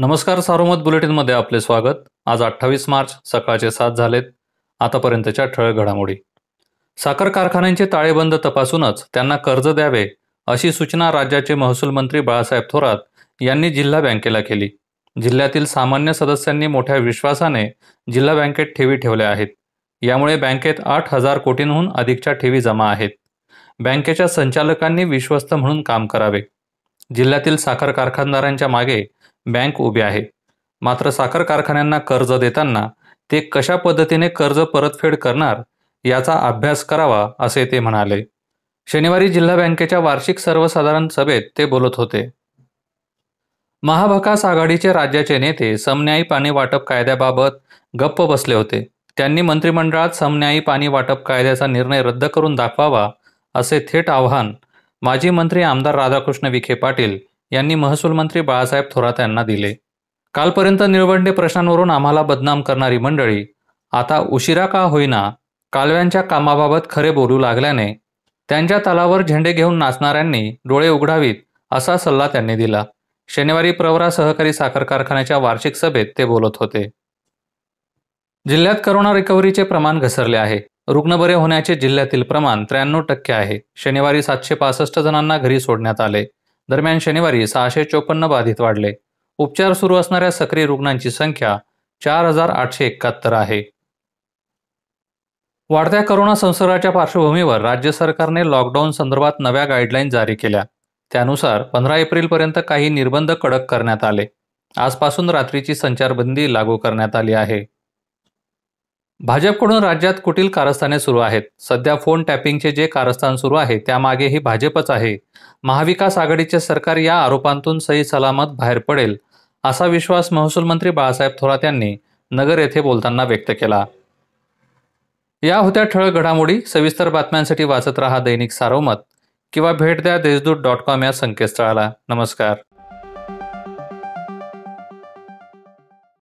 नमस्कार सारोमत बुलेटिनमध्ये आपले स्वागत आज अठ्ठावीस मार्च सकाळचे सात झालेत आतापर्यंतच्या ठळक घडामोडी साखर कारखान्यांचे ताळेबंद तपासूनच त्यांना कर्ज द्यावे अशी सूचना राज्याचे महसूल मंत्री बाळासाहेब थोरात यांनी जिल्हा बँकेला केली जिल्ह्यातील सामान्य सदस्यांनी मोठ्या विश्वासाने जिल्हा बँकेत ठेवी ठेवल्या आहेत यामुळे बँकेत आठ हजार कोटींहून अधिकच्या ठेवी जमा आहेत बँकेच्या संचालकांनी विश्वस्त म्हणून काम करावे जिल्ह्यातील साखर कारखानदारांच्या मागे बँक उभे आहे मात्र साखर कारखान्यांना कर्ज देताना ते कशा पद्धतीने कर्ज परतफेड करणार याचा अभ्यास करावा असे ते म्हणाले शनिवारी जिल्हा बँकेच्या वार्षिक सर्वसाधारण सभेत ते बोलत होते महाभकास आघाडीचे राज्याचे नेते समन्यायी पाणी वाटप कायद्याबाबत गप्प बसले होते त्यांनी मंत्रिमंडळात समन्यायी पाणी वाटप कायद्याचा निर्णय रद्द करून दाखवावा असे थेट आव्हान माजी मंत्री आमदार राधाकृष्ण विखे पाटील यांनी महसूल मंत्री बाळासाहेब थोरात यांना दिले कालपर्यंत निळवंडे प्रश्नांवरून आम्हाला बदनाम करणारी मंडळी आता उशिरा का होईना कालव्यांच्या कामाबाबत खरे बोलू लागल्याने त्यांच्या तालावर झेंडे घेऊन नाचणाऱ्यांनी डोळे उघडावीत असा सल्ला त्यांनी दिला शनिवारी प्रवरा सहकारी साखर कारखान्याच्या वार्षिक सभेत ते बोलत होते जिल्ह्यात करोना रिकव्हरीचे प्रमाण घसरले आहे रुग्ण बरे होण्याचे जिल्ह्यातील प्रमाण त्र्याण्णव टक्के आहे शनिवारी सातशे पासष्ट जणांना घरी सोडण्यात आले दरम्यान शनिवारी सहाशे चोपन्न बाधित वाढले उपचार सुरू असणाऱ्या सक्रिय रुग्णांची संख्या चार हजार आठशे एकाहत्तर आहे वाढत्या करोना संसर्गाच्या पार्श्वभूमीवर राज्य सरकारने लॉकडाऊन संदर्भात नव्या गाईडलाईन जारी केल्या त्यानुसार पंधरा पर्यंत काही निर्बंध कडक करण्यात आले आजपासून रात्रीची संचारबंदी लागू करण्यात आली आहे भाजपकडून राज्यात कुटील कारस्थाने सुरू आहेत सध्या फोन टॅपिंगचे जे कारस्थान सुरू आहे त्यामागे ही भाजपच आहे महाविकास आघाडीचे सरकार या आरोपांतून सही सलामत बाहेर पडेल असा विश्वास महसूल मंत्री बाळासाहेब थोरात यांनी नगर येथे बोलताना व्यक्त केला या होत्या ठळक घडामोडी सविस्तर बातम्यांसाठी वाचत रहा दैनिक सारोमत किंवा भेट द्या देशदूत डॉट कॉम या संकेतस्थळाला नमस्कार